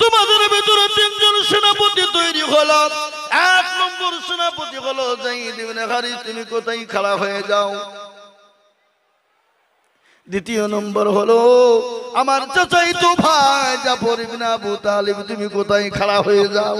তোমাদের ভেতরে তিনজন সেনাপতি তৈরি হলো এক নম্বর সেনাপতি হলো জাইদ তুমি কোথায় খাড়া হয়ে যাও দ্বিতীয় নম্বর হলো আমার চাচাই তো ভাই জাফর ইবনে আবু তালিব তুমি কোথায় খাড়া হয়ে যাও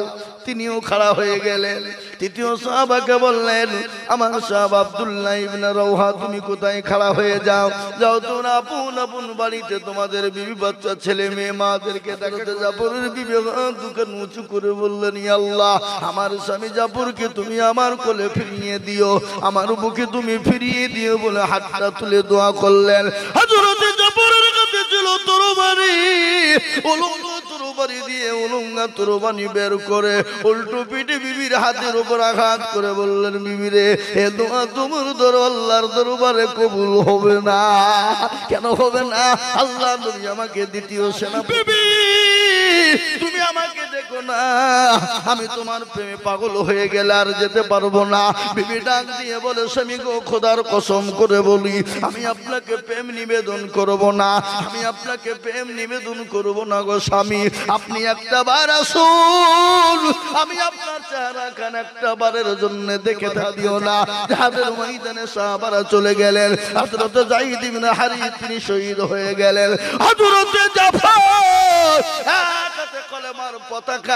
তিনিও খাড়া হয়ে গেলেন তৃতীয় সাহাবাকে বললেন আমার সাহাব আবদুল্লাহ ইবনে রওহা তুমি কোথায় খাড়া হয়ে যাও যাও তো না আপন আপন বাড়িতে তোমাদের বিবি বাচ্চা ছেলে মেয়ে মাদেরকে দেখাতে জাফরের বিবি হ্যাঁ, দোকান উঁচু করে বললেন আল্লাহ আমার স্বামী জাফরকে তুমি আমার কোলে ফিরিয়ে দিও আমার বুকে তুমি ফিরিয়ে দিও বলে হাতটা তুলে দোয়া করলেন হযরত জাফর হাতে ছিল তরবারি করে উল্টো বিবির হাতের উপর আঘাত করে বললেন বিবিরে এ দোয়া তোমার দর দরবারে কবুল হবে না কেন হবে না আল্লাহ নবী আমাকে দ্বিতীয় সেনা বিবি না আমি তোমার প্রেমে পাগল হয়ে গেলে আর যেতে পারবো না বিবি ডাক দিয়ে বলে স্বামী গো খোদার কসম করে বলি আমি আপনাকে প্রেম নিবেদন করব না আমি আপনাকে প্রেম নিবেদন করব না গো স্বামী আপনি একটা বার আসুন আমি আপনার চেহারা খান একটা বারের জন্য দেখে থাকিও না যাদের ময়দানে সাহাবারা চলে গেলেন হজরত যাই ইবনে হারি তিনি শহীদ হয়ে গেলেন হজরত কলেমার পতাকা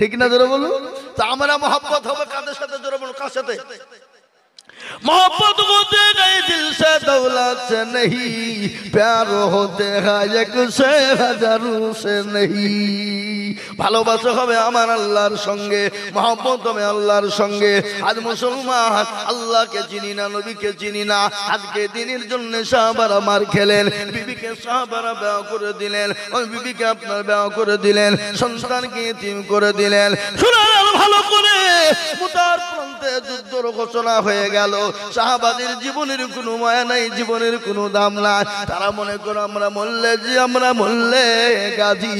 ঠিক না জোরে বলুন তা আমরা মহাব্বত হবে কাদের সাথে জোরে বলুন কার সাথে मोहब्बत होते नहीं दिल से दौलत से नहीं प्यार होते हैं एक से हजारों से नहीं ভালোবাসা হবে আমার আল্লাহর সঙ্গে মহব্বত হবে আল্লাহর সঙ্গে আজ মুসলমান আল্লাহকে চিনি না নবীকে চিনি না আজকে দিনের জন্য সাহাবারা মার খেলেন বিবিকে সাহাবারা ব্যয় করে দিলেন ওই বিবিকে আপনার ব্যয় করে দিলেন সন্তানকে তিম করে দিলেন ভালো করে মুতার প্রান্তে যুদ্ধর ঘোষণা হয়ে গেল শাহবাদের জীবনের কোনো মায়া নাই জীবনের কোনো দাম নাই তারা মনে করো আমরা যে আমরা গাজী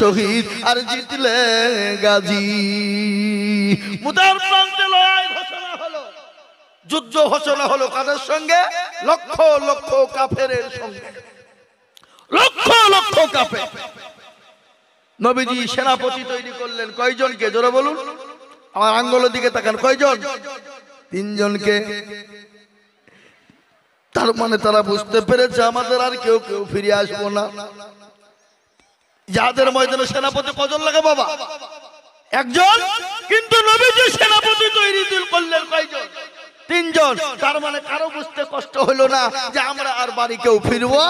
শহীদ আর জিতলে গাজী মুতার প্রান্তে লড়াই ঘোষণা হলো যুদ্ধ ঘোষণা হলো কাদের সঙ্গে লক্ষ লক্ষ কাফের সঙ্গে লক্ষ লক্ষ কাফের নবীজি সেনাপতি তৈরি করলেন কয়জনকে জোরে বলুন আমার আঙ্গুলের দিকে তাকান কয়জন তিনজনকে তার মানে তারা বুঝতে পেরেছে আমাদের আর কেউ কেউ ফিরে আসবো না যাদের ময়দানে সেনাপতি কজন লাগে বাবা একজন কিন্তু নবীজি সেনাপতি তৈরি দিল করলেন কয়জন তিনজন তার মানে কারো বুঝতে কষ্ট হলো না যে আমরা আর বাড়ি কেউ ফিরবো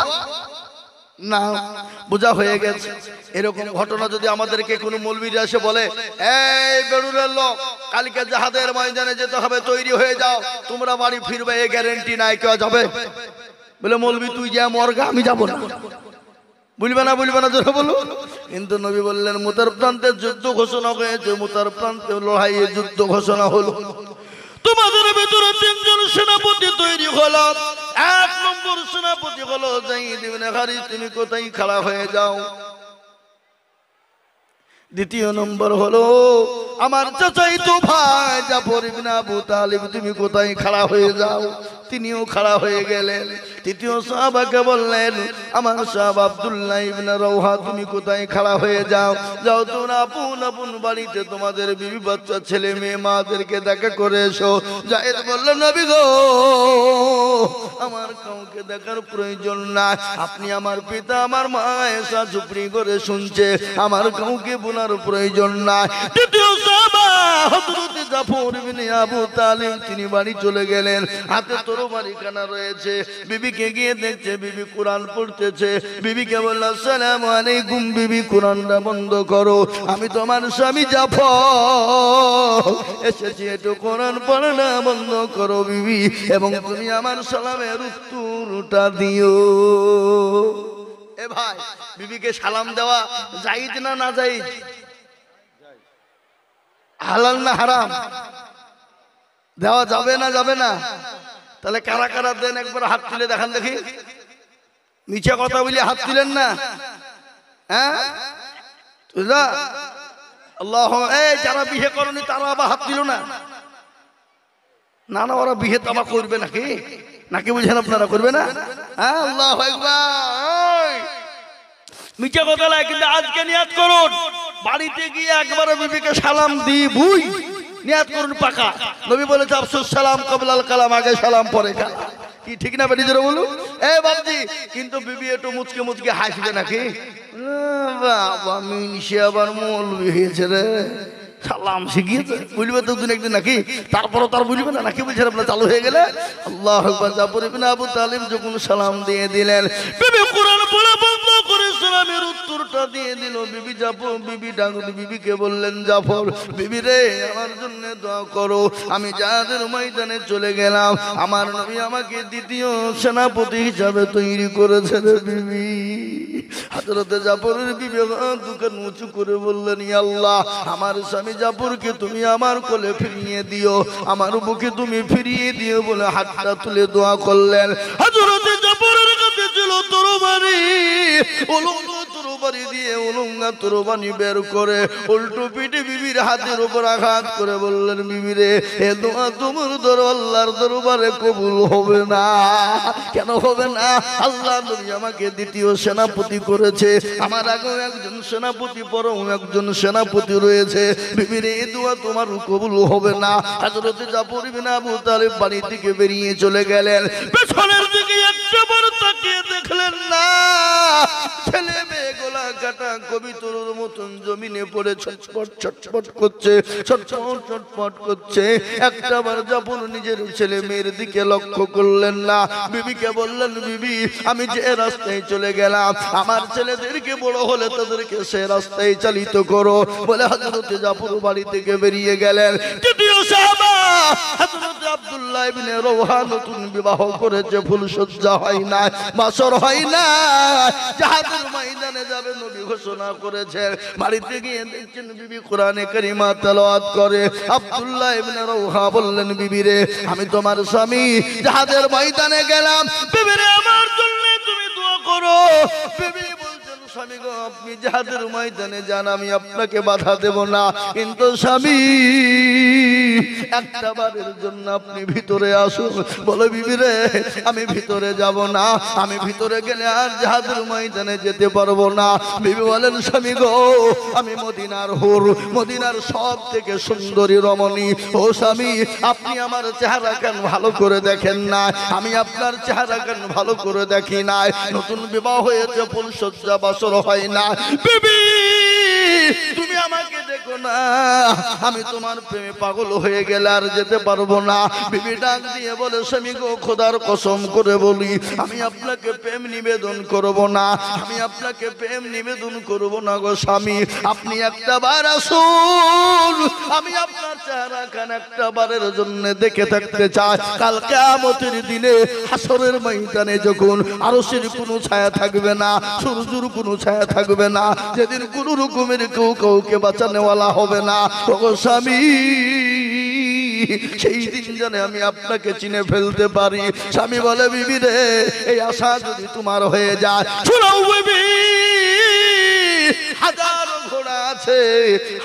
না বোঝা হয়ে গেছে এরকম ঘটনা যদি আমাদেরকে কোনো মলবির এসে বলে এই বেরুলের লোক কালকে জাহাদের ময়দানে যেতে হবে তৈরি হয়ে যাও তোমরা বাড়ি ফিরবে এ গ্যারেন্টি নাই কেউ যাবে বলে মলবি তুই যা মর্গা আমি যাবো না বুঝবে না বুঝবে না ধরে বলো কিন্তু নবী বললেন মোতার প্রান্তে যুদ্ধ ঘোষণা হয়েছে মুতার প্রান্তে লড়াইয়ে যুদ্ধ ঘোষণা হলো তোমাদের ভেতরে তিনজন সেনাপতি তৈরি এক নম্বর সেনাপতি হলো তুমি কোথায় হয়ে যাও দ্বিতীয় নম্বর হলো আমার চাচাই তো ভাই জাফর ইবনে আবু তালিব তুমি কোথায় খাড়া হয়ে যাও তিনিও খাড়া হয়ে গেলেন তৃতীয় সাহাবাকে বললেন আমার সাহাব আব্দুল্লাহ ইবনে রওহা তুমি কোথায় খাড়া হয়ে যাও যাও তো না আপন আপন বাড়িতে তোমাদের বিবি বাচ্চা ছেলে মেয়ে মাদেরকে দেখা করে এসো জায়েদ বলল নবী গো আমার কাউকে দেখার প্রয়োজন না আপনি আমার পিতা আমার মা এসা সুপ্রি করে শুনছে আমার কাউকে বোনার প্রয়োজন না তৃতীয় সাহাবা হযরত জাফর ইবনে আবু তালিব তিনি বাড়ি চলে গেলেন হাতে তরবারি কানা রয়েছে বিবি বিবিকে গিয়ে দেখছে বিবি কোরআন পড়তেছে বিবিকে বলল সালাম আলাইকুম বিবি কোরআনটা বন্ধ করো আমি তোমার স্বামী যাফ এসেছি একটু কোরআন পড়ে বন্ধ করো বিবি এবং তুমি আমার সালামের উত্তরটা দিও এ ভাই বিবিকে সালাম দেওয়া যাইজ না না যাইজ হালাল না হারাম দেওয়া যাবে না যাবে না তাহলে কারা কারা দেন একবার হাত তুলে দেখান দেখি মিছে কথা বলি হাত তুলেন না হ্যাঁ বুঝলা আল্লাহ এই যারা বিহে করনি তারা আবার হাত দিল না না না ওরা বিহে তো করবে নাকি নাকি বুঝেন আপনারা করবে না হ্যাঁ আল্লাহ মিছে কথা লাগে কিন্তু আজকে নিয়াত করুন বাড়িতে গিয়ে একবার বিবিকে সালাম দিই বুই নিয়াত করুন পাকা নবী বলেছে আফসুস সালাম কবলাল কালাম আগে সালাম পরে কি ঠিক না বেটি জোরে বলুন এ বাবজি কিন্তু বিবি একটু মুচকে মুচকে হাসবে নাকি বাবা মিশে আবার মৌলবি হয়েছে রে সালাম শিখিয়েছে বুঝবে তো দুদিন একদিন নাকি তারপরও তার বুঝবে না নাকি বলছে আপনার চালু হয়ে গেলে আল্লাহ জাফর ইবিন আবু তালিম যখন সালাম দিয়ে দিলেন চলে গেলাম আমার আমাকে দ্বিতীয় সেনাপতি হিসাবে তৈরি জাফরের দুকান উঁচু করে বললেন আল্লাহ আমার স্বামী খাদিজাপুরকে তুমি আমার কোলে ফিরিয়ে দিও আমার বুকে তুমি ফিরিয়ে দিও বলে হাতটা তুলে দোয়া করলেন হজরতে জাপুরের কবুল হবে না কেন হবে না আল্লাহ আমাকে দ্বিতীয় সেনাপতি করেছে আমার আগেও একজন সেনাপতি পরম একজন সেনাপতি রয়েছে বিবিরে এ দোয়া তোমার কবুল হবে না হাজরতে যা পড়বে না বাড়ি থেকে বেরিয়ে চলে গেলেন পেছনের দিকে একটা বড় তাকিয়ে দেখলেন না ছেলে মেয়ে গোলা কাটা মতন জমিনে পড়ে ছটপট ছটপট করছে ছটপট ছটপট করছে একটা বার নিজের ছেলে মেয়ের দিকে লক্ষ্য করলেন না বিবিকে বললেন বিবি আমি যে রাস্তায় চলে গেলাম আমার ছেলেদেরকে বড় হলে তাদেরকে সে রাস্তায় চালিত করো বলে হাজরতে জাপুর বাড়ি থেকে বেরিয়ে গেলেন সাহাবা আব্দুল্লাহ ইবনে রওহা নতুন বিবাহ করেছে ফুল সজ্জা হয় না বছর হয় না জাহাজের ময়দানে যাবে নবী ঘোষণা করেছেন বাড়িতে গিয়ে দেখছেন বিবি কোরআনে কারিমা তেলাওয়াত করে আব্দুল্লাহ ইবনে রওহা বললেন বিবি রে আমি তোমার স্বামী জাহাজের ময়দানে গেলাম বিবি রে আমার জন্য তুমি দোয়া করো বিবি স্বামী গো আপনি জাহাজের ময়দানে যান আমি আপনাকে বাধা দেব না কিন্তু স্বামী একটা বারের জন্য আপনি ভিতরে আসুন বলে বিবি রে আমি ভিতরে যাব না আমি ভিতরে গেলে আর জাহাজের ময়দানে যেতে পারবো না বিবি বলেন স্বামী গো আমি মদিনার হোর মদিনার সব থেকে সুন্দরী রমণী ও স্বামী আপনি আমার চেহারা কেন ভালো করে দেখেন না আমি আপনার চেহারা কেন ভালো করে দেখি না নতুন বিবাহ হয়েছে ফুলসজ্জা বাস বছর হয় না বিবি তুমি আমাকে দেখো না আমি তোমার প্রেমে পাগল হয়ে গেলে আর যেতে পারবো না বিবি ডাক দিয়ে বলে স্বামী গো খোদার কসম করে বলি আমি আপনাকে প্রেম নিবেদন করব না আমি আপনাকে প্রেম নিবেদন করব না গো স্বামী আপনি একটা বার আসুন আমি আপনার চেহারা খান একটা বারের জন্য দেখে থাকতে চাই কাল কেমতের দিনে হাসরের ময়দানে যখন আরশের কোনো ছায়া থাকবে না সূর্যর কোনো ছায়া থাকবে না যেদিন কোনো রকমের তো কাউকে বাঁচানেওয়ালা হবে না ওগো স্বামী সেই দিন জানে আমি আপনাকে চিনে ফেলতে পারি স্বামী বলে বিবি রে এই আশা যদি তোমার হয়ে যায় হাজার ঘোড়া আছে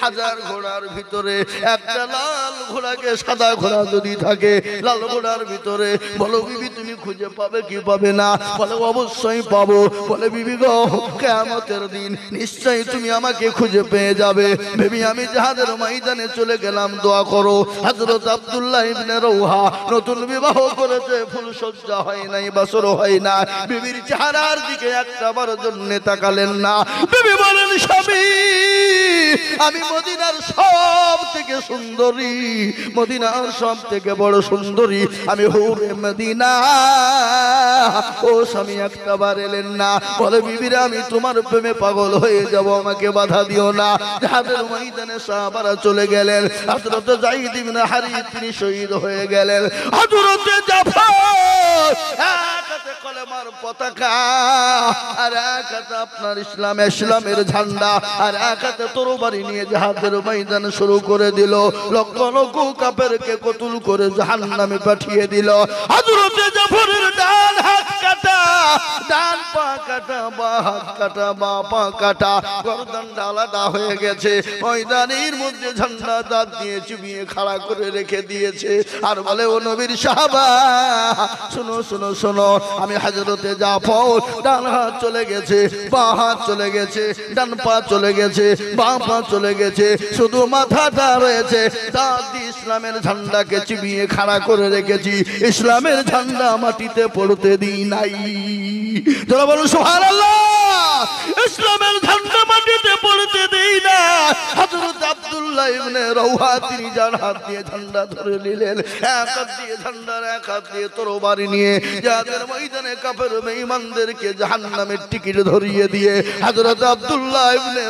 হাজার ঘোড়ার ভিতরে একটা লাল ঘোড়াকে সাদা ঘোড়া যদি থাকে লাল ঘোড়ার ভিতরে বলো বিবি তুমি খুঁজে পাবে কি পাবে না বলে অবশ্যই পাবো বলে বিবি গো কেয়ামতের দিন নিশ্চয়ই তুমি আমাকে খুঁজে পেয়ে যাবে বেবি আমি যাহাদের ময়দানে চলে গেলাম দোয়া করো হজরত আবদুল্লাহ ইবনে রৌহা নতুন বিবাহ করেছে ফুল সজ্জা হয় নাই বাসর হয় না বিবির চেহারার দিকে একটা জন্য তাকালেন না বিবি করেন সবই আমি মদিনার সব থেকে সুন্দরী মদিনার সব থেকে বড় সুন্দরী আমি হুরে মদিনা ও স্বামী একটা বার এলেন না বলে বিবিরা আমি তোমার প্রেমে পাগল হয়ে যাব আমাকে বাধা দিও না যাদের ময়দানে সাহাবারা চলে গেলেন হাজরত যাই দিব না হারি তিনি শহীদ হয়ে গেলেন হাজরতে আর এক হাতে আপনার ইসলাম ইসলামের ঝান্ডা আর এক হাতে তোর তরবারি নিয়ে জাহাজের ময়দান শুরু করে দিল লক্ষ লক্ষ কে কতুল করে জাহান নামে পাঠিয়ে দিল জাফরের ডান হাত কাটা ডান পা কাটা বা হাত কাটা বা পা কাটা গর্দন আলাদা হয়ে গেছে ময়দানের মধ্যে ঝান্ডা দাঁত দিয়ে চুবিয়ে খাড়া করে রেখে দিয়েছে আর বলে ও নবীর সাহাবা শোনো আমি হাজরতে জাফর ডান হাত চলে গেছে বা হাত চলে গেছে ডান পা চলে গেছে বা বাবা চলে গেছে শুধু মাথাটা রয়েছে দাদি ইসলামের ঝান্ডাকে চিবিয়ে খাড়া করে রেখেছি ইসলামের ঝান্ডা মাটিতে পড়তে দিই নাই তোরা বলো সোহার ইসলামের ঝান্ডা মাটিতে পড়তে দিই না আব্দুল্লাহ ইবনে তিনি যার হাত দিয়ে ঝান্ডা ধরে নিলেন এক হাত দিয়ে ঝান্ডার এক হাত দিয়ে তরবারি নিয়ে যাদের ময়দানে জাহান্নামের টিকিট ধরিয়ে দিয়ে হযরত আব্দুল্লাহ ইবনে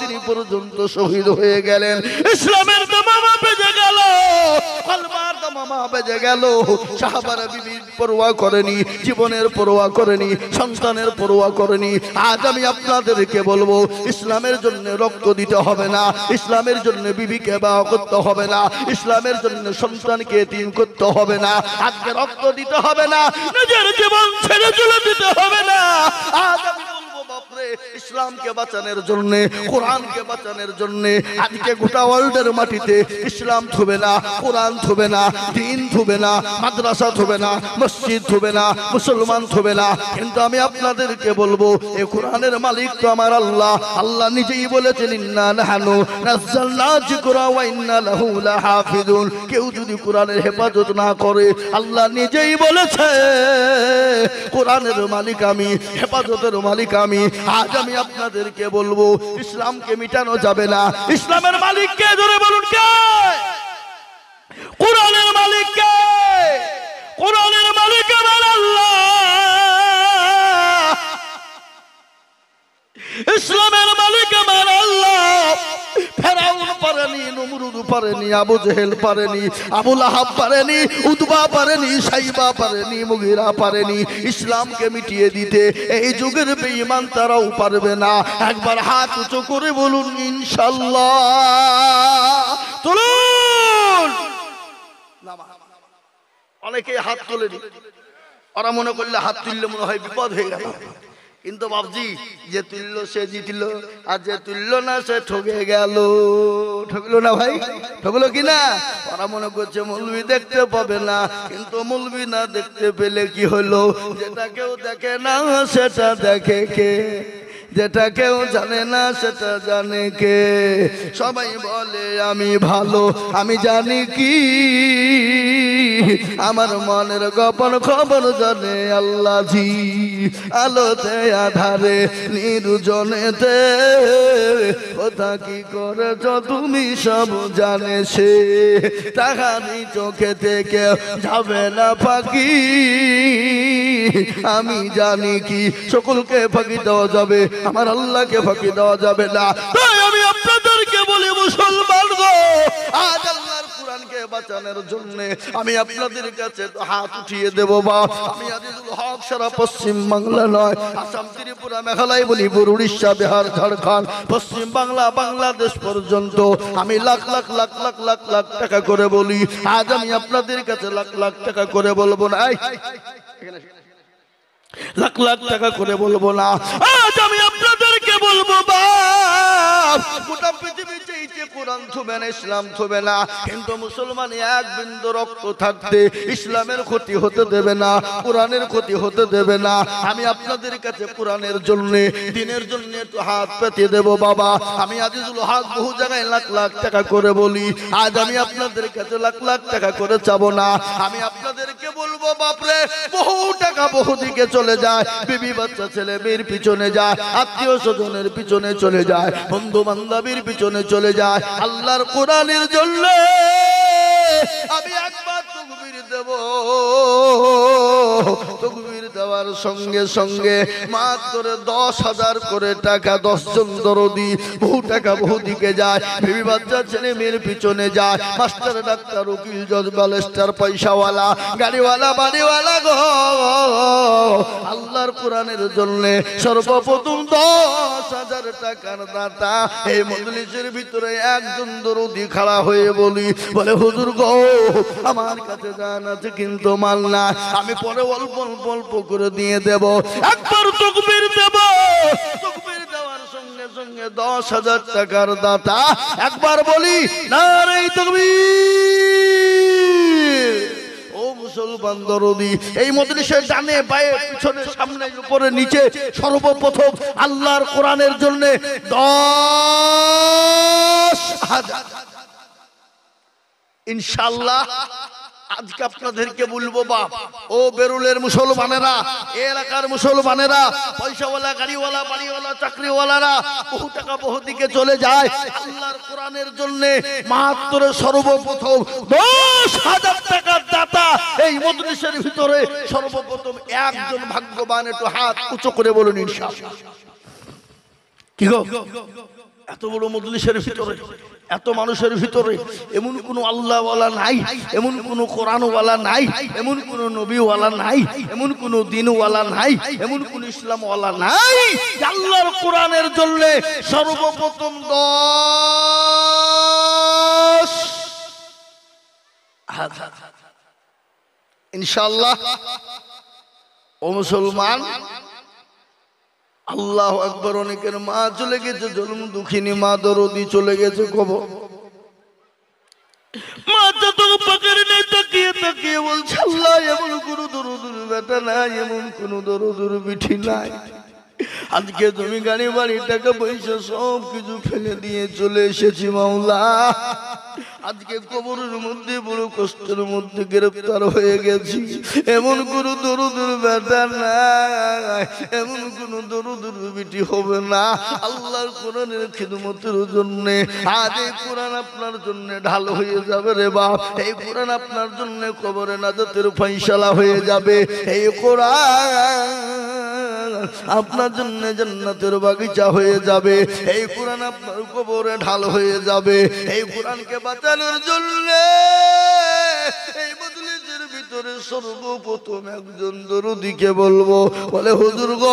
তিনি পুরো পর্যন্ত শহীদ হয়ে গেলেন ইসলামের দামামা বেজে গেল কলমার দামামা বেজে গেল সাহাবারা বিবির পরোয়া করেনি জীবনের পরোয়া করেনি সন্তানের পরোয়া করেনি আজ আমি আপনাদেরকে বলবো ইসলামের জন্য রক্ত দিতে হবে না ইসলামের জন্য বিবিকে বা করতে হবে না ইসলামের জন্য সন্তানকে তিন করতে হবে না আজকে রক্ত দিতে হবে না নিজের জীবন ছেড়ে চলে দিতে হবে না আজ আমি ইসলামকে বাঁচানোর জন্য কোরআনকে বাঁচানোর জন্য আজকে গোটা ওয়ার্ল্ডের মাটিতে ইসলাম না কোরআন না দিন না মাদ্রাসা না মসজিদ না মুসলমান না কিন্তু আমি আপনাদেরকে বলবো এ কোরআনের মালিক তো আমার আল্লাহ আল্লাহ নিজেই বলেছেন ইন্না নাহানু ইন্না লাহু কেউ যদি কোরআনের হেফাজত না করে আল্লাহ নিজেই বলেছে কোরআনের মালিক আমি হেফাজতের মালিক আমি আজ আমি আপনাদেরকে বলবো ইসলামকে মিটানো যাবে না ইসলামের মালিক কে ধরে বলুন কে কোরআনের মালিক কে কোরআনের মালিক ইসলামের মালিক মারা নমরুদ পারেনি আবু জেহেল পারেনি আবুল আহাব পারেনি উদ্বা পারেনি সাইবা পারেনি মুগিরা পারেনি ইসলামকে মিটিয়ে দিতে এই যুগের বেঈমান তারাও পারবে না একবার হাত উঁচু করে বলুন ইনশাল্লাহ অনেকে হাত তোলেনি ওরা মনে করলে হাত তুললে মনে হয় বিপদ হয়ে গেল কিন্তু বাবজি যে তুলল সে জিতল আর যে তুলল না সে ঠকে গেল ঠকলো না ভাই ঠকলো কি না ওরা মনে করছে মুলবি দেখতে পাবে না কিন্তু মুলবি না দেখতে পেলে কি হলো যেটা কেউ দেখে না সেটা দেখে কে যেটা কেউ জানে না সেটা জানে কে সবাই বলে আমি ভালো আমি জানি কি আমার মনের গোপন খবর জানে জি আলোতে আধারে নিরুজনেতে কথা কি করেছ তুমি সব জানে সে তাহারি চোখে থেকে যাবে না পাখি আমি জানি কি সকলকে ফাঁকি দেওয়া যাবে আমার আল্লাহকে ফাঁকি দেওয়া যাবে না তাই আমি আপনাদেরকে বলি মুসলমান গো আজ আল্লাহর কুরআনকে বাঁচানোর জন্য আমি আপনাদের কাছে হাত উঠিয়ে দেব বা আমি আজিজুল হক সারা পশ্চিম বাংলা নয় আসাম ত্রিপুরা মেঘালয় বলি উড়িষ্যা বিহার ঝাড়খণ্ড পশ্চিম বাংলা বাংলাদেশ পর্যন্ত আমি লাখ লাখ লাখ লাখ লাখ লাখ টাকা করে বলি আজ আমি আপনাদের কাছে লাখ লাখ টাকা করে বলবো না এখানে লাখ লাখ টাকা করে বলবো না আজ আমি আপনার বলবো আমি আপনাদের কাছে জন্য দিনের জন্য একটু হাত পেতে দেব বাবা আমি হাত বহু জায়গায় লাখ লাখ টাকা করে বলি আজ আমি আপনাদের কাছে লাখ লাখ টাকা করে চাবো না আমি আপনাদেরকে বলবো বাপরে বহু টাকা বহু দিকে চলে যায় বিবি বাচ্চা ছেলে মেয়ের পিছনে যায় আত্মীয় স্বজন পিছনের পিছনে চলে যায় বন্ধু বান্ধবীর পিছনে চলে যায় আল্লাহর কোরআনের জন্য আমি একবার দেব তকবির দেওয়ার সঙ্গে সঙ্গে মাত্র দশ হাজার করে টাকা দরদি বহু টাকা বহু দিকে যায় বিবি ছেলে মেয়ের পিছনে যায় মাস্টার ডাক্তার উকিল জজ পয়সাওয়ালা গাড়িওয়ালা বাড়িওয়ালা গো আল্লাহর কোরআনের জন্য সর্বপ্রথম দশ হাজার টাকার দাতা এই মজলিসের ভিতরে একজন দরদি খাড়া হয়ে বলি বলে হুজুর গো আমার কাছে দোকান আছে কিন্তু মাল না আমি পরে অল্প অল্প অল্প করে দিয়ে দেব একবার তকবির দেব দশ হাজার টাকার দাতা একবার বলি না রে ও মুসলমান দরদি এই পিছনে সামনে উপরে নিচে সর্বপ্রথম আল্লাহর কোরআনের জন্য দশ হাজার ইনশাল্লাহ আজকে আপনাদেরকে বলবো বা ও বেরুলের মুসলমানেরা এলাকার মুসলমানেরা পয়সাওয়ালা গাড়িওয়ালা বাড়িওয়ালা চাকরিওয়ালারা বহু টাকা বহু দিকে চলে যায় আল্লাহর কোরআনের জন্য মাহাত্তরে সর্বপ্রথম দশ হাজার টাকার দাতা এই মদ্রিসের ভিতরে সর্বপ্রথম একজন ভাগ্যবান একটু হাত উঁচু করে বলুন ইনশাআল্লাহ কি গো এত বড় মজলিসের ভিতরে এত মানুষের ভিতরে এমন কোনো আল্লাহওয়ালা নাই এমন কোনো কোরআনওয়ালা নাই এমন কোনো নবীওয়ালা নাই এমন কোনো দিনওয়ালা নাই এমন কোন ইসলামওয়ালা নাই আল্লাহর কোরআনের জন্য সর্বপ্রথম ইনশাল্লাহ ও মুসলমান আল্লাহ একবার অনেকের মা চলে গেছে জলুম দুঃখিনী মা দরদি চলে গেছে কব মা নেই এমন বেটা এমন কোনো বিঠি নাই আজকে সব কিছু ফেলে দিয়ে চলে এসেছি মাওলা আজকে কবরের মধ্যে বড় কষ্টের মধ্যে গ্রেফতার হয়ে গেছি এমন কোনো দরুদুর ব্যথা নাই এমন কোনো দরুদুর বিটি হবে না আল্লাহর কোরআনের খিদমতের জন্যে আজ এই কোরআন আপনার জন্য ঢাল হয়ে যাবে রে বাপ এই কোরআন আপনার জন্য কবরে নাজাতের ফয়সালা হয়ে যাবে এই কোরআন আপনার জন্য জান্নাতের বাগিচা হয়ে যাবে এই কোরআন আপনার কবরে ঢাল হয়ে যাবে এই কোরআনকে বাঁচা লাগানোর জন্য ভিতরে সর্বপ্রথম একজন দরুদিকে বলবো বলে হুজুর গ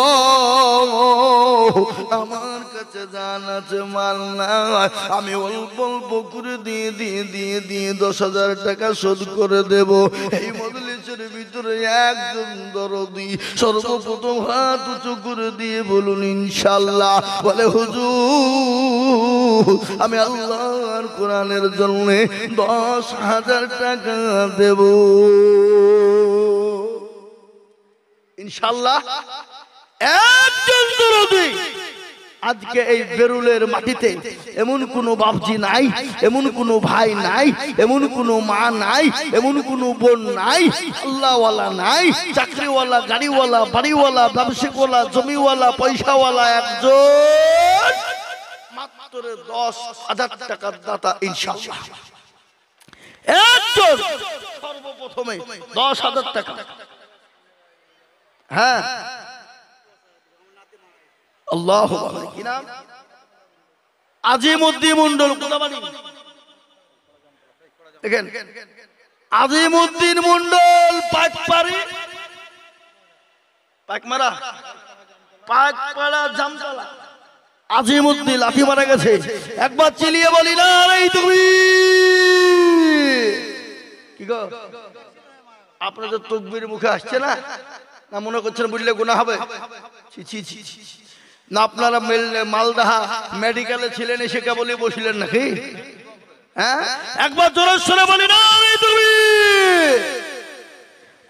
আমার কাছে জান আছে মাল না আমি অল্প অল্প করে দিয়ে দিয়ে দিয়ে দিয়ে দশ হাজার টাকা শোধ করে দেব এই মজলিসের ভিতরে একজন দরদি সর্বপ্রথম হাত উঁচু করে দিয়ে বলুন ইনশাল্লাহ বলে হুজুর আমি আল্লাহর কোরআনের জন্য দশ হাজার টাকা দেবো ইনশাল্লাহ একজন দরদি আজকে এই বেরুলের মাটিতে এমন কোন বাবজি নাই এমন কোন ভাই নাই এমন কোন মা নাই এমন কোন বোন নাই আল্লাহওয়ালা নাই চাকরিওয়ালা গাড়িওয়ালা বাড়িওয়ালা ব্যবসায়িকওয়ালা জমিওয়ালা পয়সাওয়ালা একজন মাত্র দশ হাজার টাকার দাতা ইনশাল্লাহ একজন সর্বপ্রথমে দশ হাজার টাকা হ্যাঁ আল্লাহ কি আজিমুদ্দিন মন্ডল দেখেন আজিমুদ্দিন মন্ডল পাকপাড়ি পাকমারা জামতলা আজিমুদ্দিন লাঠি মারা গেছে একবার চিলিয়ে বলি না রে তুমি আপনাদের তকবির মুখে আসছে না না মনে করছেন বুঝলে গুণা হবে ছি ছি ছি না আপনারা মালদাহা মেডিকেলে ছিলেন এসে কেবলই বসলেন নাকি হ্যাঁ একবার জোরে সরে বলি না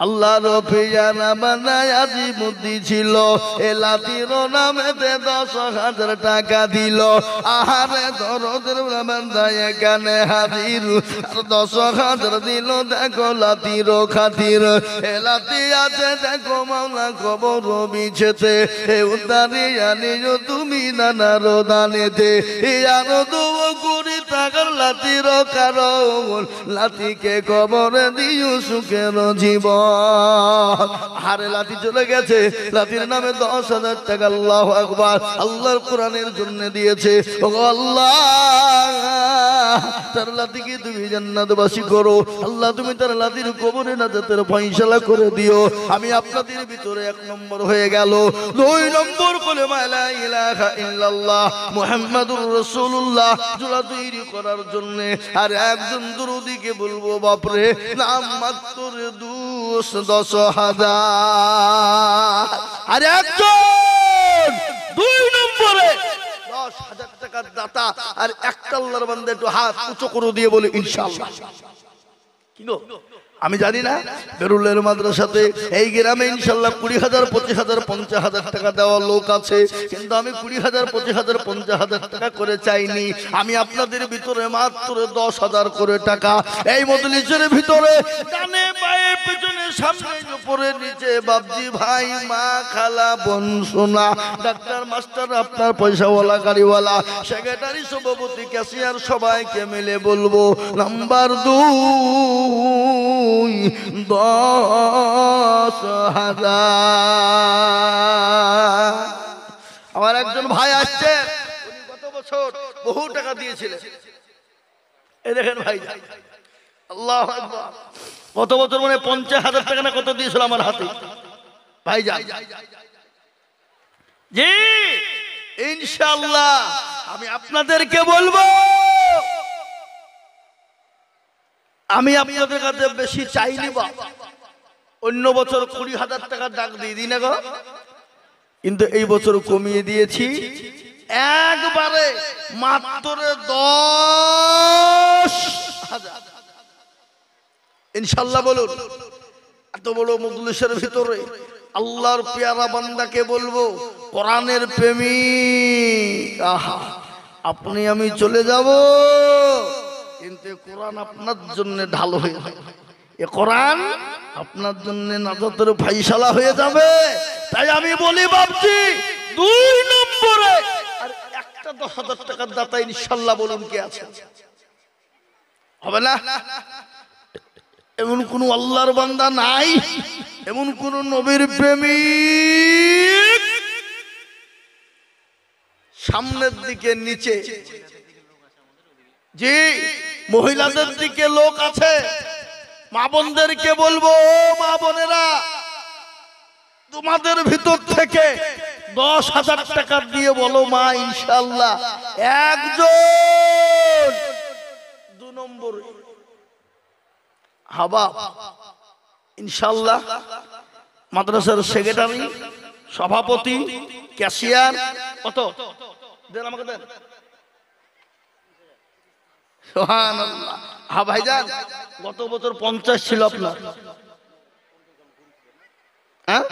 আল্লাহর পিয়ানা বানায় বুদ্ধি ছিল এলাতির নামেতে দশ হাজার টাকা দিল আহারে দরদের বান্দায় এখানে হাজির দশ হাজার দিল দেখো লাতির খাতির এলাতি আছে দেখো মামলা খবর বিছেতে এ উদ্দারি আনিজ তুমি নানা নানার এ ইয়ারো দুবো কুড়ি টাকার লাতির কারণ লাতিকে কবর দিও সুখের জীবন আরে লাতি চলে গেছে লাতির নামে দশ হাজার টাকা আল্লাহ আকবর আল্লাহর কোরআনের জন্য দিয়েছে ও আল্লাহ তার লাতিকে তুমি জান্নাতবাসী করো আল্লাহ তুমি তার লাতির কবরে না নাজাতের ফয়সালা করে দিও আমি আপনাদের ভিতরে এক নম্বর হয়ে গেল দুই নম্বর বলে মালা ইলাহা ইল্লাল্লাহ মুহাম্মাদুর রাসূলুল্লাহ জোড়া তৈরি করার জন্য আর একজন দুরুদিকে বলবো বাপরে নাম মাত্র দূর মানুষ দশ হাজার আর একজন দুই নম্বরে দশ হাজার টাকার দাতা আর একটা আল্লাহর বান্দা একটু হাত উঁচু করে দিয়ে বলে ইনশাল্লাহ কি আমি জানি না বেরুলের মাদ্রাসাতে এই গ্রামে ইনশাল্লাহ কুড়ি হাজার পঁচিশ হাজার পঞ্চাশ হাজার টাকা দেওয়া লোক আছে কিন্তু আমি কুড়ি হাজার পঁচিশ হাজার পঞ্চাশ হাজার টাকা করে চাইনি আমি আপনাদের ভিতরে মাত্র দশ হাজার করে টাকা এই মতো নিজের ভিতরে উপরে নিচে বাবজি ভাই মা খালা বোন সোনা ডাক্তার মাস্টার আপনার পয়সাওয়ালা গাড়িওয়ালা সেক্রেটারি সভাপতি ক্যাশিয়ার সবাইকে মিলে বলবো নাম্বার দু দশ হাজার আমার একজন ভাই আসছে গত বছর বহু টাকা দিয়েছিলেন এ দেখেন ভাই আল্লাহ কত বছর মানে পঞ্চাশ হাজার টাকা না কত দিয়েছিল আমার হাতে ভাই যাই জি ইনশাল্লাহ আমি আপনাদেরকে বলবো আমি আপনাদের কাছে বেশি চাইনি নিব অন্য বছর কুড়ি হাজার টাকা ডাক দিয়ে দিই না গো কিন্তু এই বছর কমিয়ে দিয়েছি একবারে মাত্র দশ হাজার ইনশাল্লাহ বলুন এত বড় মুগলিশের ভিতরে আল্লাহর পেয়ারা বান্দাকে বলবো কোরআনের প্রেমী আহা আপনি আমি চলে যাব কিন্তু কোরআন আপনার জন্য ঢাল হয়ে এ কোরআন আপনার জন্য নাজাতের ফাইসালা হয়ে যাবে তাই আমি বলি ভাবছি দুই নম্বরে আর একটা দশ হাজার টাকার দাতা ইনশাল্লাহ বলুন কে আছে হবে না এমন কোন আল্লাহর বান্দা নাই এমন কোন নবীর প্রেমিক সামনের দিকে নিচে জি মহিলাদের দিকে লোক আছে মা বলবো ও মা বোনেরা তোমাদের ভিতর থেকে দশ হাজার টাকা দিয়ে বলো মা ইনশাল্লাহ একজন দু নম্বর হাবা ইনশাল্লাহ মাদ্রাসার সেক্রেটারি সভাপতি ক্যাশিয়ার কত দেন আমাকে দেন হ্যাঁ গত বছর পঞ্চাশ ছিল আপনার হ্যাঁ?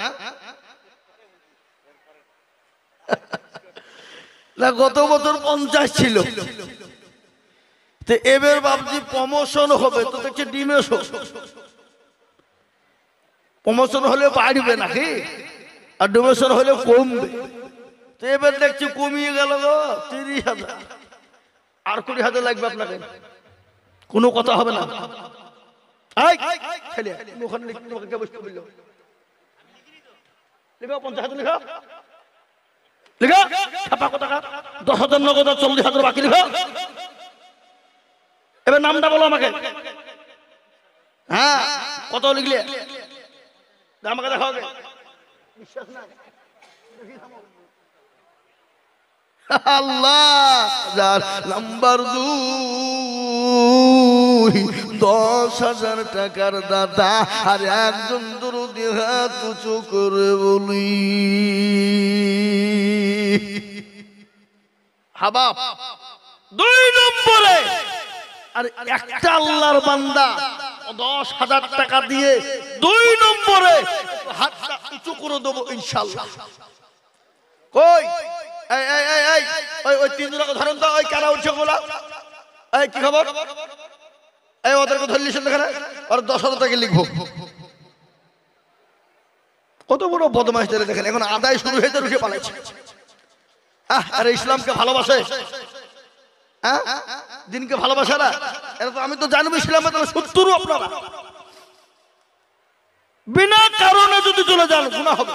না গত বছর পঞ্চাশ ছিল তো এবার বাবজি প্রমোশন হবে তো দেখছি ডিমেশ প্রমোশন হলে বাড়বে নাকি আর ডোমেশন হলে কমবে তো এবার দেখছি কমিয়ে গেল গো তিরিশ হাজার আর কুড়ি হাজার লাগবে আপনাকে কোনো কথা হবে না নগদ চল্লিশ আমাকে হ্যাঁ, কত লিখলে আমাকে দেখা হবে বিশ্বাস না আল্লাহ যার নাম্বার দুই দশ হাজার টাকার দাদা আর একজন দুরুদি হাত উঁচু করে বলি হাবাব দুই নম্বরে আর একটা আল্লাহর বান্দা দশ হাজার টাকা দিয়ে দুই নম্বরে হাতটা উঁচু করে দেবো ইনশাল্লাহ কই কত বড় বদমাস দেখেন এখন আদায় শুরু হয়েছে পালাইছে আহ ইসলামকে ভালোবাসে হ্যাঁ? দিনকে ভালোবাসে না এটা তো আমি তো জানবো ইসলাম তাহলে আপনারা বিনা কারণে যদি চলে যান গুণা হবে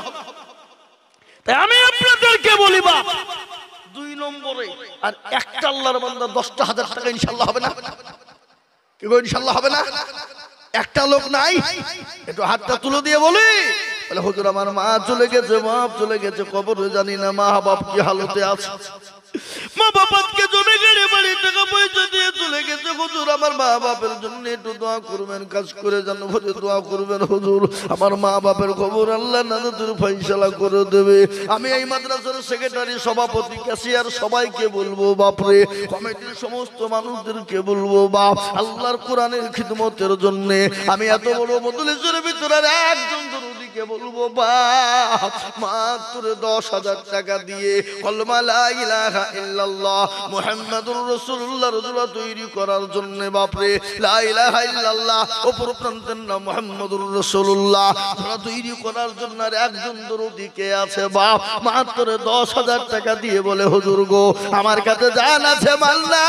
আমি আপনাদেরকে বলি বা দুই নম্বরে আর একটা আল্লাহর বান্দা দশটা হাজার টাকা ইনশাল্লাহ হবে না কেউ ইনশাল্লাহ হবে না একটা লোক নাই একটু হাতটা তুলে দিয়ে বলি হুজুর আমার মা চলে গেছে বাপ চলে গেছে কবর জানি না মা বাপ কি হালতে আছে মা বাবাকে বাড়ি টাকা পয়সা দিয়ে চলে গেছে হুজুর আমার মা বাপের জন্য একটু দোয়া করবেন কাজ করে জানো হুজুর দোয়া করবেন হুজুর আমার মা বাপের খবর আল্লাহ নাদুর ফয়সালা করে দেবে আমি এই মাদ্রাসার সেক্রেটারি সভাপতি ক্যাশিয়ার সবাইকে বলবো বাপরে কমিটির সমস্ত মানুষদেরকে বলবো বাপ আল্লাহর কোরআনের খিদমতের জন্যে আমি এত বড় মদলিসের ভিতরে একজন কে বলবো মাত্র দশ হাজার টাকা দিয়ে কলমালা ইলাহা ইল্লাল্লাহ মুহাম্মাদুর রসুল্লাহ রসুল্লাহ তৈরি করার জন্য বাপরে লাইলাহাইল্লাহ অপর প্রান্তের নাম মোহাম্মদুর রসুল্লাহ তারা তৈরি করার জন্য আর একজন দরদি আছে বাপ মাত্র দশ হাজার টাকা দিয়ে বলে হুজুর গো আমার কাছে জান আছে মাল্লা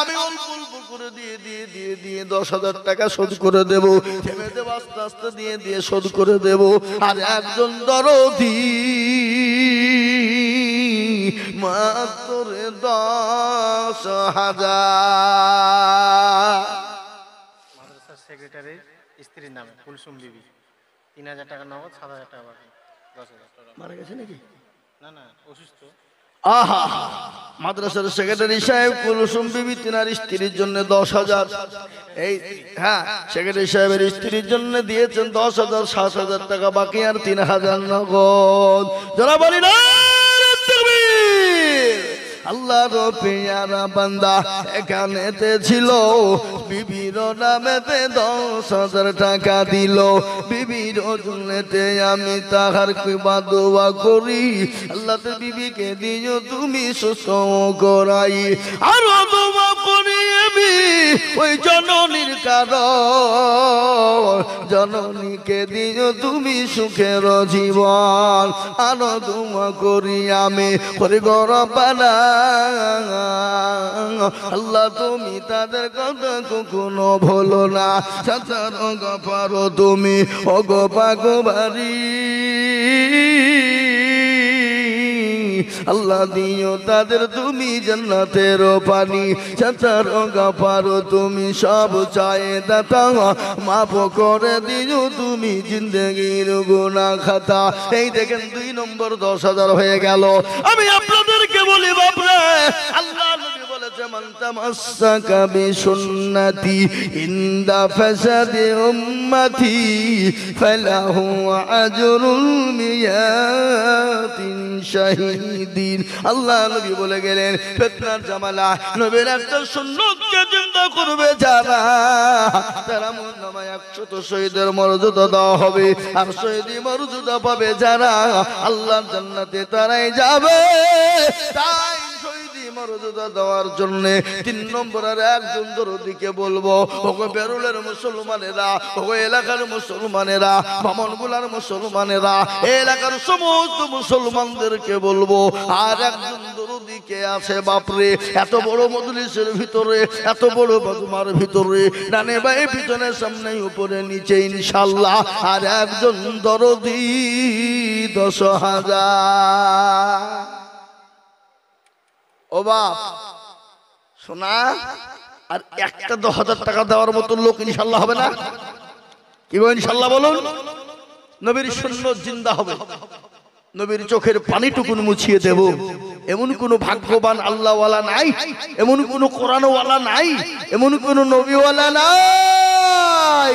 আমি অল্প অল্প করে দিয়ে দিয়ে দিয়ে দিয়ে দশ হাজার টাকা শোধ করে দেবো থেমে আস্তে আস্তে দিয়ে দিয়ে শোধ করে দেবো আর একজন দরদি মাত্র দশ হাজার সেক্রেটারি স্ত্রীর নামে কুলসুম বিবি তিন হাজার টাকা নগদ সাত হাজার টাকা বাকি দশ হাজার টাকা মারা গেছে নাকি না না অসুস্থ আহা মাদ্রাসার সেক্রেটারি সাহেব কুলসুম বিবি তিনার স্ত্রীর জন্য দশ হাজার এই হ্যাঁ সেক্রেটারি সাহেবের স্ত্রীর জন্য দিয়েছেন দশ হাজার সাত হাজার টাকা বাকি আর তিন হাজার নগদ যারা বলি না আল্লাহর পেয়ারা বান্দা এখানেতে ছিল বিবির নামেতে দশ হাজার টাকা দিল বিবির জন্যতে আমি তাহার কৃপা দোয়া করি আল্লাহ বিবিকে দিও তুমি সুস্থ করাই আরো দোয়া করি দেবী ওই জননীর কারণ জননীকে দিও তুমি সুখের জীবন আনো তুম করি আমি করে গরপালা আল্লাহ তুমি তাদের কথা কখনো ভোলো না চাচার গপারো তুমি অগপা বাড়ি আল্লাহ দিও তাদের তুমি জান্নাতের পানি চাচার রঙা পারো তুমি সব চায়ে দাতা মাফ করে দিও তুমি জিন্দগির গুণা খাতা এই দেখেন দুই নম্বর দশ হাজার হয়ে গেল আমি আপনাদেরকে বলি বাপরে আল্লাহ যেমন তামাসাকা বিসুন্নতি ইন্দা ফাসাদি উম্মতি ফালাহু আজরুল মিয়াতিন শাহিদিন আল্লাহ নবী বলে গেলেন ফিতনার জামালা নবীর একটা সুন্নতকে জিন্দা করবে যারা তারা মন্নামায় একশত শহীদের মর্যাদা দেওয়া হবে আর শহীদি মর্যাদা পাবে যারা আল্লাহর জান্নাতে তারাই যাবে তাই রোজা দেওয়ার জন্য তিন নম্বর আর একজন দরদিকে বলবো ওকে বেরুলের মুসলমানেরা ওগো এলাকার মুসলমানেরা মামনগুলার মুসলমানেরা এলাকার সমস্ত মুসলমানদেরকে বলবো আর একজন দরদিকে আছে বাপরে এত বড় মজলিসের ভিতরে এত বড় বাজুমার ভিতরে ডানে বাই পিছনে সামনে উপরে নিচে ইনশাল্লাহ আর একজন দরদি দশ হাজার ও বাপ শোনা আর একটা দশ হাজার টাকা দেওয়ার মতো লোক ইনশাল্লাহ হবে না কি ইনশাল্লাহ বলুন নবীর শূন্য জিন্দা হবে নবীর চোখের পানিটুকুন মুছিয়ে দেব এমন কোন ভাগ্যবান আল্লাহওয়ালা নাই এমন কোন কোরআনওয়ালা নাই এমন কোন নবীওয়ালা নাই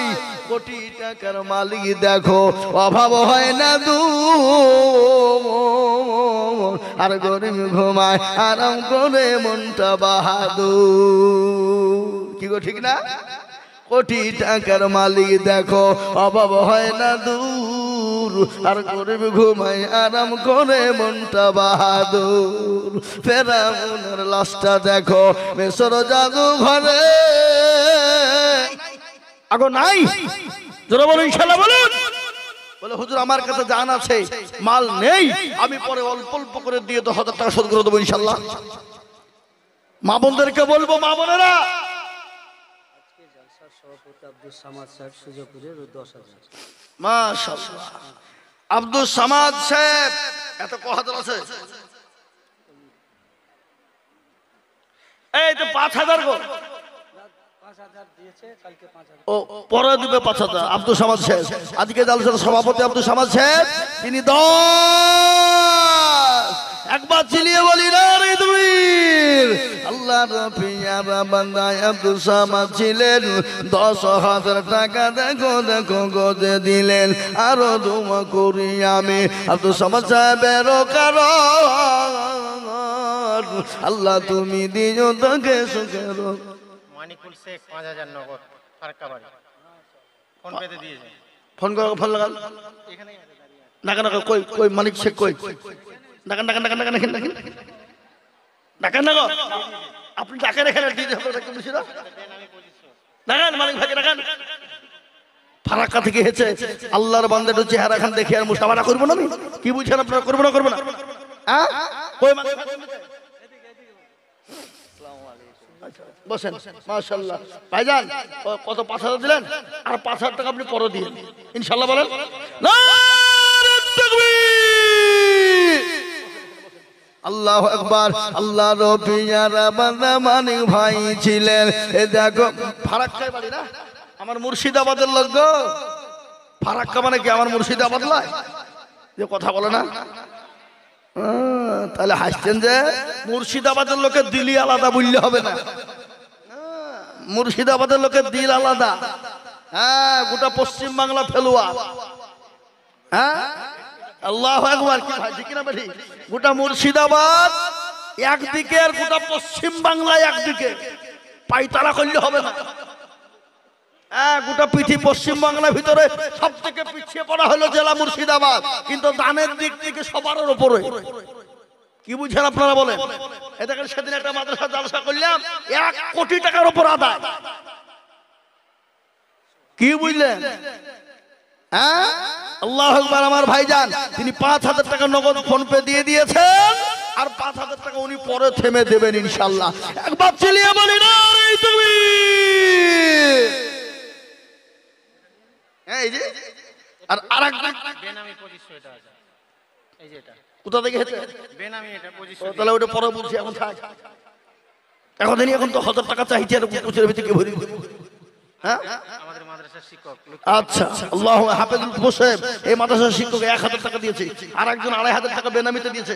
কোটি টাকার মালিক দেখো অভাব হয় না দু আর গরিব ঘুমায় আরাম করে মনটা বাহাদু কি গো ঠিক না কোটি টাকার মালিক দেখো অভাব হয় না দূর আর গরিব ঘুমাই আরাম করে মনটা বাহাদুর ফেরাউনের লাশটা দেখো মেসর জাদু ঘরে আগো নাই জোরে বলো ইনশাআল্লাহ বলুন বলে হুজুর আমার কাছে জান আছে মাল নেই আমি পরে অল্প অল্প করে দিয়ে তো হাজার টাকা শোধ করে দেবো ইনশাল্লাহ মা বোনদেরকে বলবো মা বোনেরা আব্দুল এত আছে এই তো পাঁচ হাজার ও পরে দিবে পাঁচ হাজার আব্দুল আজকে আলোচনার সভাপতি আব্দুল তিনি দশ একবার চিলিয়ে বলি তুমি আল্লাহ আব্দুল ছিলেন দশ হাজার টাকা দেখো দিলেন আরো করি আমি আব্দুল সামাদ সাহেবেরও আল্লাহ তুমি দিও তাকে সুখের মানিকুল শেখ পাঁচ হাজার নগদ ফোন পেতে দিয়ে ফোন করে ফোন লাগাল নাকা নাকা কই কই মানিক শেখ কই নাকা নাকা নাকা নাকা নাকা নাকা নাকা আপনি টাকা রেখে দিয়ে মালিক ফারাক্কা থেকে হেছে আল্লাহর বান্দার চেহারা খান দেখে আর মুসাফারা করবো না আমি কি বুঝছেন আপনারা করবো না করবো না হ্যাঁ কই মালিক বসেন মাশাল্লাহ ভাইজান কত পাঁচ হাজার দিলেন আর পাঁচ হাজার টাকা আপনি পরে দিলেন ইনশাল্লাহ বলেন আল্লাহ একবার আল্লাহ রবি ভাই ছিলেন এ দেখো ফারাক্কায় বাড়ি না আমার মুর্শিদাবাদের লোক ফারাক্কা মানে কি আমার মুর্শিদাবাদ লাই যে কথা বলে না তাহলে হাসছেন যে মুর্শিদাবাদের লোকের দিলি আলাদা বললে হবে না মুর্শিদাবাদের লোকের দিল আলাদা হ্যাঁ গোটা পশ্চিম বাংলা ফেলুয়া হ্যাঁ আল্লাহ কি ভাই গোটা মুর্শিদাবাদ একদিকে আর গোটা পশ্চিম বাংলায় একদিকে পাইতারা করলে হবে না হ্যাঁ গোটা পিঠি পশ্চিম বাংলার ভিতরে সব থেকে পিছিয়ে পড়া হলো জেলা মুর্শিদাবাদ কিন্তু দানের দিক থেকে সবার উপরে কি বুঝেন আপনারা বলেন এ দেখেন সেদিন একটা মাদ্রাসা জালসা করলাম এক কোটি টাকার উপর আদায় কি বুঝলেন হ্যাঁ আল্লাহ আকবার আমার ভাইজান তিনি পাঁচ হাজার টাকা নগদ ফোন পে দিয়ে দিয়েছেন আর পাঁচ হাজার টাকা উনি পরে থেমে দেবেন ইনশাল্লাহ একবার চিলিয়ে বলি না তুমি হ্যাঁ এই যে আর আর একটা বেনামি এই যে এটা কোথা থেকে তাহলে ওটা পরে বলছি এখন থাক এখন দিনই এখন তো হাজার টাকা চাইছে আর বছরের ভিতরে কে ভরি হ্যাঁ আমাদের মাদ্রাসার শিক্ষক আচ্ছা আল্লাহু হাফেজুল হোসেব এই মাদ্রাসার শিক্ষক 1000 টাকা দিয়েছে আর একজন 2500 টাকা বেনামিতে দিয়েছে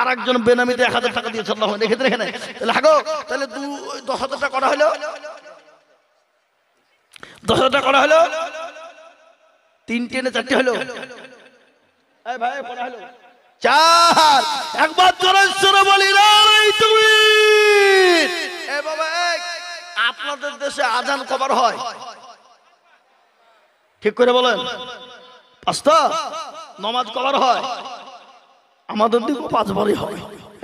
আর একজন বেনামিতে 1000 টাকা দিয়েছে আল্লাহু দেখে দেখে না তাহলে হাগো তাহলে দু 10000 টাকা করা হলো 10000 টাকা করা হলো তিনটে না চারটে হলো এই ভাই হলো চার একবার জোরেশ্বরে বলি তুমি আপনাদের দেশে আজান কবার হয় ঠিক করে বলেন নমাজ কবার হয় আমাদের দিকে পাঁচবারই হয়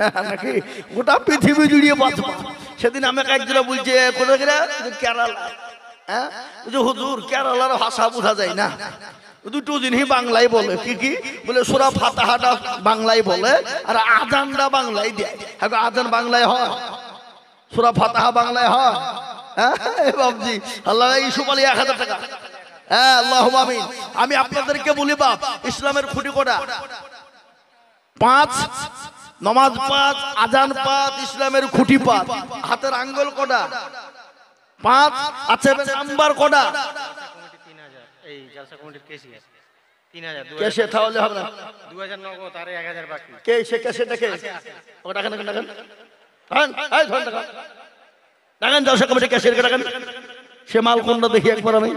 নাকি গোটা পৃথিবী জুড়িয়ে বার সেদিন আমি একজনে বলছে কোথায় কেরালা হ্যাঁ হুজুর কেরালার ভাষা বোঝা যায় না দুটো জিনিস বাংলায় বলে কি কি বলে সুরা ফাতাহাটা বাংলায় বলে আর আজানটা বাংলায় দেয় হ্যাঁ আজান বাংলায় হয় সুরা ফাতাহা বাংলায় হয় হ্যাঁ বাবজি আল্লাহ ইস্যু এক হাজার টাকা হ্যাঁ আল্লাহ আমি আমি আপনাদেরকে বলি বাপ ইসলামের খুঁটি কটা পাঁচ নমাজ পাঁচ আজান পাঁচ ইসলামের খুঁটি পাঁচ হাতের আঙ্গল কটা পাঁচ আছে নাম্বার কটা এই জলসা কমিটির কেসিয়ার সে মাল দেখি একবার আমি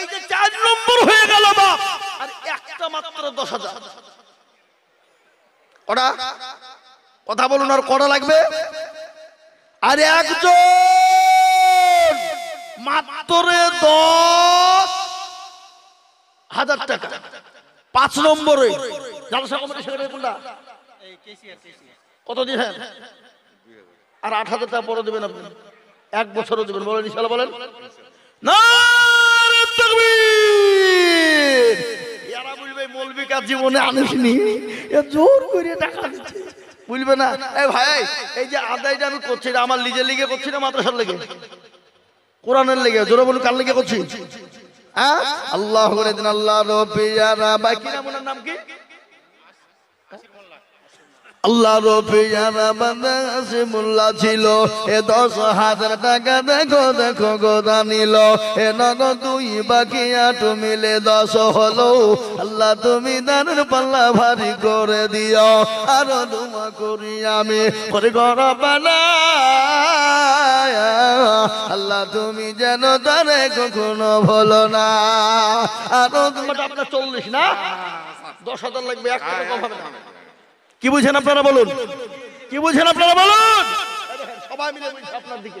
এই যে চার নম্বর হয়ে আর মাত্র দশ হাজার কথা বলুন আর কটা লাগবে আর একজন মাত্রে দশ হাজার টাকা পাঁচ নম্বরে কত হ্যাঁ আর আট হাজার টাকা পরে দেবেন আপনি এক বছরও দেবেন বলেন ইশালা বলেন না জীবনে জোর না এ ভাই এই যে করছি আমার নিজের লিগে করছি না মাদ্রাসার লিগে কোরআনের লেগে জোরে বলুন কার লেগে করছি আল্লাহ আল্লাহ রবিয়ারা নাম কি আল্লাহ ছিল এ দশ হাজার টাকা দেখো দেখো গোদা নিল এ নগদ দুই বাকি আট মিলে দশ হলো আল্লাহ তুমি দানের পাল্লা ভারী করে দিও আর দুমা করি আমি করে ঘর বানা আল্লাহ তুমি যেন তার কখনো বলো না আর আপনার চল্লিশ না দশ হাজার লাগবে কি বুঝেন আপনারা বলুন কি বুঝেন আপনারা বলুন সবাই মিলে আপনার দিকে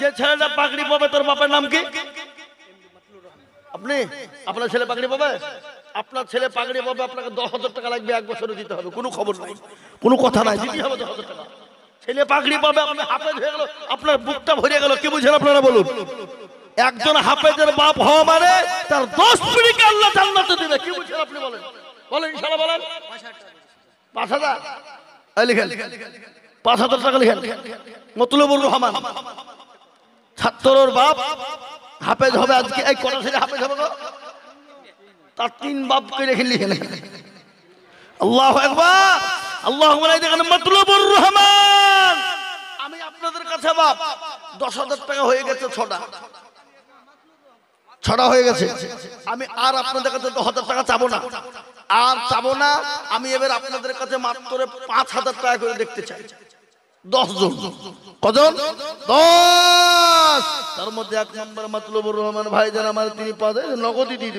যে ছেলেটা পাবে তোর নাম কি আপনি আপনার ছেলে আপনার ছেলে আপনাকে দশ হাজার টাকা লাগবে দিতে হবে কোনো খবর কোনো কথা নাই ছেলে পাবে আপনার বুকটা ভরে গেল কি বুঝেন আপনারা বলুন একজন হাফেজের বাপ হওয়া মানে তার দশ মিনিট আল্লাহ দিবে কি আপনি বলেন বলেন পাঁচ হাজার লিখেন পাঁচ হাজার টাকা লিখেন মতলবুর রহমান ছাত্রর বাপ হাফেজ হবে আজকে এই কটা ছেলে হাফেজ হবে তার তিন বাপকে রেখে লিখে নেন আল্লাহ একবার আল্লাহ দেখেন মতলবুর রহমান আমি আপনাদের কাছে বাপ দশ হাজার টাকা হয়ে গেছে ছটা ছটা হয়ে গেছে আমি আর আপনাদের কাছে দশ হাজার টাকা চাবো না আর চাবো না আমি এবার আপনাদের কাছে মাত্র পাঁচ হাজার টাকা করে দেখতে চাই দশ মধ্যে রহমান ভাই আমার তিনি নগদই দিয়ে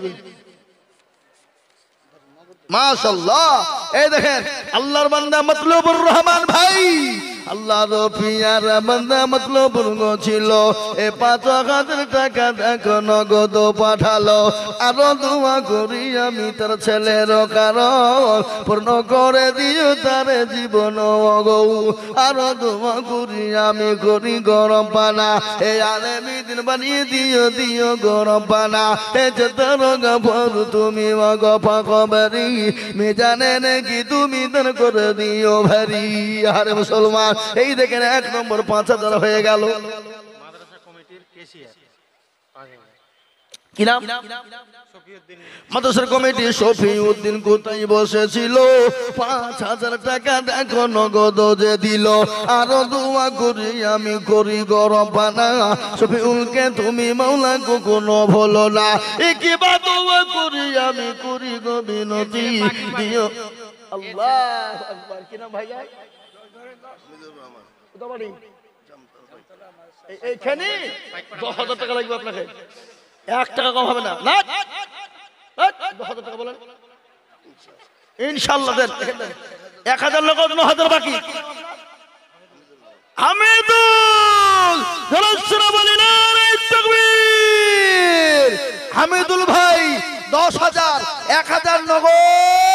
মাশাল্লাহ এই দেখেন আল্লাহর বান্দা মতলুবুর রহমান ভাই আল্লাহর পিয়ার বান্দা মতলব ছিল এ পাঁচ হাজার টাকা দেখো নগদ পাঠালো আরো দোয়া করি আমি তার ছেলের কারণ পূর্ণ করে দিও তার জীবন অগৌ আরো দোয়া করি আমি করি গরম পানা এ আলেমি দিন বানিয়ে দিও দিও গরম পানা এ চেতন গফর তুমি গপা কবারি মেজানে নাকি তুমি দান করে দিও ভারি আরে মুসলমান এই দেখেন এক নম্বর পাঁচ হাজার হয়ে গেল কিনাম মাদ্রাসার কমিটি শফিউদ্দিন কোথায় বসেছিল পাঁচ হাজার টাকা দেখো নগদ যে দিল আরো দোয়া করি আমি করি গরম পানা শফিউলকে তুমি মাওলা কোনো ভলো না একিবা দোয়া করি আমি করি গো বিনতি দিও আল্লাহ কিনা ভাইয়া এইখানে দশ হাজার টাকা লাগবে আপনাকে এক টাকা কম হবে না হাজার ইনশাল্লাহ এক হাজার লোক ন হাজার বাকি আমি হামিদুল ভাই দশ হাজার এক হাজার নগদ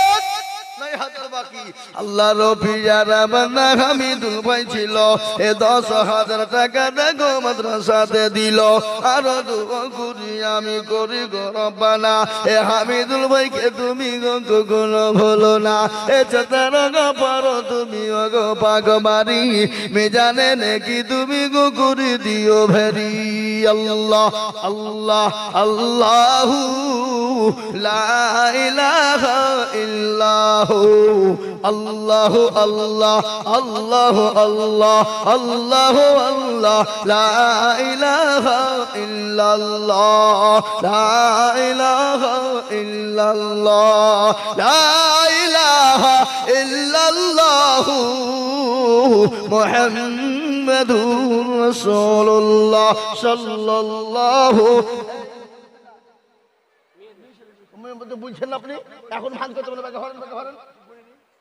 আল্লাহ রফি যারা বান্দা ছিল এ দশ হাজার টাকা দেখো মাদ্রাসাতে দিল আরো দুবি আমি করি গরবানা এ হামিদুল ভাইকে তুমি কোনো হলো না এ পারো তুমি মেজানে নাকি তুমি গো দিও ভেরি আল্লাহ আল্লাহ আল্লাহু লা ইলাহা ইল্লাহু আল্লাহ আল্লাহ আল্লাহ আল্লাহ আল্লাহ আল্লাহ লা ইলাহা ইল্লাল্লাহ লা ইলাহা ইল্লাল্লাহ লা ইলাহা বুঝছেন আপনি এখন ভাঙতে হবে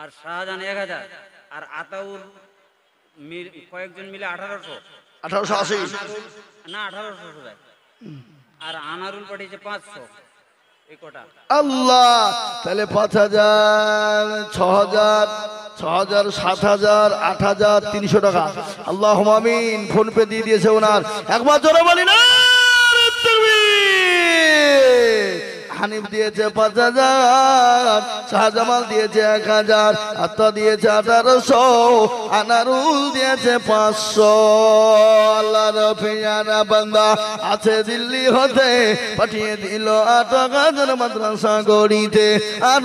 আর শাহজাহান এক হাজার আর আতাউর কয়েকজন মিলে আঠারোশো আঠারোশো আশি না আঠারোশো সোজায় আর আনারুল পাঠিয়েছে পাঁচশো আল্লাহ তাহলে পাঁচ হাজার ছ হাজার ছ হাজার সাত হাজার আট হাজার তিনশো টাকা আল্লাহ মামিন ফোন পে দিয়ে দিয়েছে ওনার একবার জোরে বলি না হানিফ দিয়েছে পাঁচ হাজার শাহজামাল দিয়েছে এক হাজার আত্মা দিয়েছে আঠারোশো আনারুল দিয়েছে পাঁচশো আল্লাহর ফিয়ানা বান্দা আছে দিল্লি হতে পাঠিয়ে দিল আট হাজার মাদ্রাসা গড়িতে আর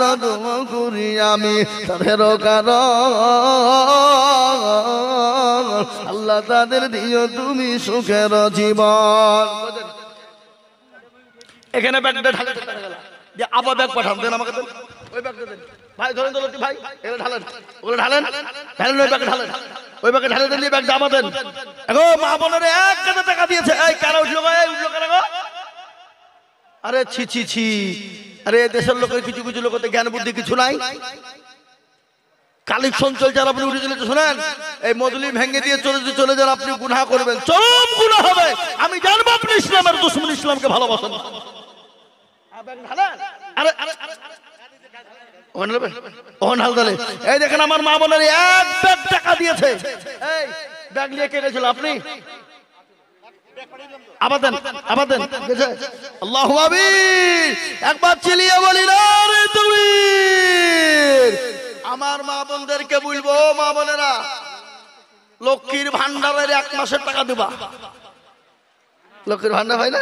করি আমি তাদের কারো আল্লাহ তাদের দিও তুমি সুখের জীবন এখানে ব্যাগটা ঢালে গেল যে আবার ব্যাগ পাঠান দেন আমাকে দেন ওই ব্যাগটা দেন ভাই ধরেন ভাই ওগুলো ঢালেন ঢালেন ওই ঢালেন ওই ঢালে দেন ব্যাগ দেন মা এক টাকা দিয়েছে এই কারা উঠলো উঠলো কারা গো আরে ছি ছি ছি আরে দেশের লোকের কিছু কিছু লোকের জ্ঞান বুদ্ধি কিছু নাই কালেকশন চলছে আর আপনি উঠে চলেছে শোনেন এই মজলি ভেঙে দিয়ে চলে চলে যান আপনি গুনাহ করবেন চরম গুনাহ হবে আমি জানবো আপনি ইসলামের দুশ্মন ইসলামকে ভালোবাসেন এই দেখেন আমার মা বোনের এক ব্যাগ টাকা দিয়েছে ব্যাগ নিয়ে আপনি দেন একবার রে তুমি আমার মা বোনদেরকে বলবো মা বোনেরা লক্ষ্মীর ভান্ডারের এক মাসের টাকা দিবা লক্ষ্মীর ভান্ডার হয় না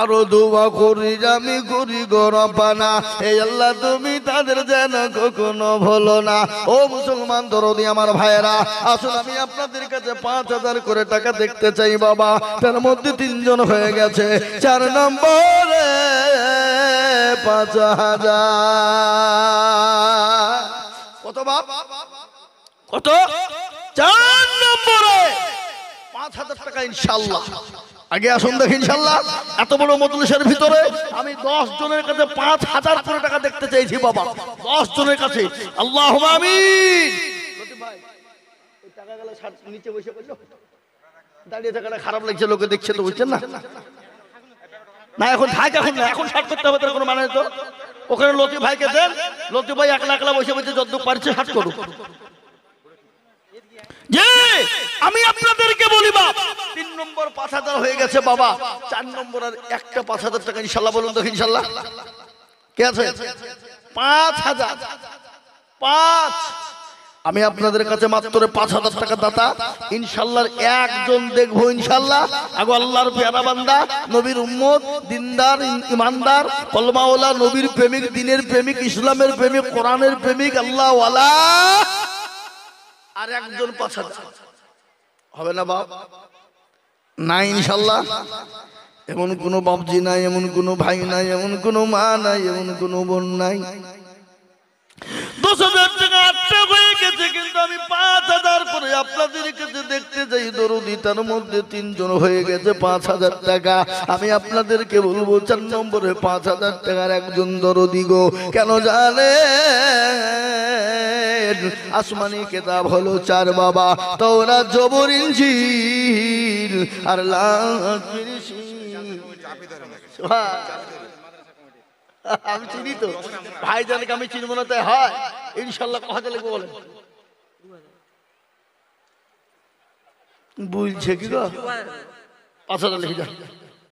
আরো দুবা করি আমি করি গরপানা এই আল্লাহ তুমি তাদের যেন কখনো ভলো না ও মুসলমান দরদি আমার ভাইয়েরা আসলে আমি আপনাদের কাছে পাঁচ হাজার করে টাকা দেখতে চাই বাবা তার মধ্যে তিনজন হয়ে গেছে চার নম্বরে পাঁচ হাজার কত বাবা কত চার নম্বরে পাঁচ হাজার টাকা ইনশাল্লাহ আগে আসুন দেখি ইনশাল্লাহ এত বড় মজলিসের ভিতরে আমি দশ জনের কাছে পাঁচ হাজার কোটি টাকা দেখতে চাইছি বাবা দশ জনের কাছে আল্লাহ আমি দাঁড়িয়ে খারাপ লাগছে লোকে দেখছে তো বুঝছেন না এখন এখন করতে হবে কোনো মানে ওখানে লতি ভাইকে দেন লতি ভাই একলা একলা বসে বসে যত পারছে ষাট করুক আমি আপনাদেরকে বলি বাপ তিন নম্বর পাঁচ হাজার হয়ে গেছে বাবা চার নম্বর আর একটা পাঁচ হাজার টাকা ইনশাল্লাহ বলুন তো ইনশাল্লাহ কে আছে পাঁচ হাজার পাঁচ আমি আপনাদের কাছে মাত্র পাঁচ হাজার টাকা দাতা ইনশাল্লাহ একজন দেখবো ইনশাল্লাহ আগো আল্লাহর বান্দা নবীর উম্মত দিনদার ইমানদার কলমাওয়ালা নবীর প্রেমিক দিনের প্রেমিক ইসলামের প্রেমিক কোরআনের প্রেমিক আল্লাহওয়ালা আর একজন পাঁচ হবে না বাপ না ইনশাল্লাহ এমন কোন বাপজি নাই এমন কোন ভাই নাই এমন কোন মা নাই এমন কোন বোন নাই দশ টাকা আটটা হয়ে গেছে কিন্তু আমি তারপরে আপনাদের কাছে দেখতে যাই দরদি তার মধ্যে তিনজন হয়ে গেছে পাঁচ হাজার টাকা আমি আপনাদেরকে বলবো চার নম্বরে পাঁচ হাজার টাকার একজন দরদি গো কেন জানে আসমানি কেতাব হলো চার বাবা তোরা জবর ইঞ্জিল আর আমি চিনি তো ভাইজানকে আমি চিনব না তাই হয় ইনশাল্লাহ কথা বলেন বলছে কি গো পাঁচ হাজার লিখে যা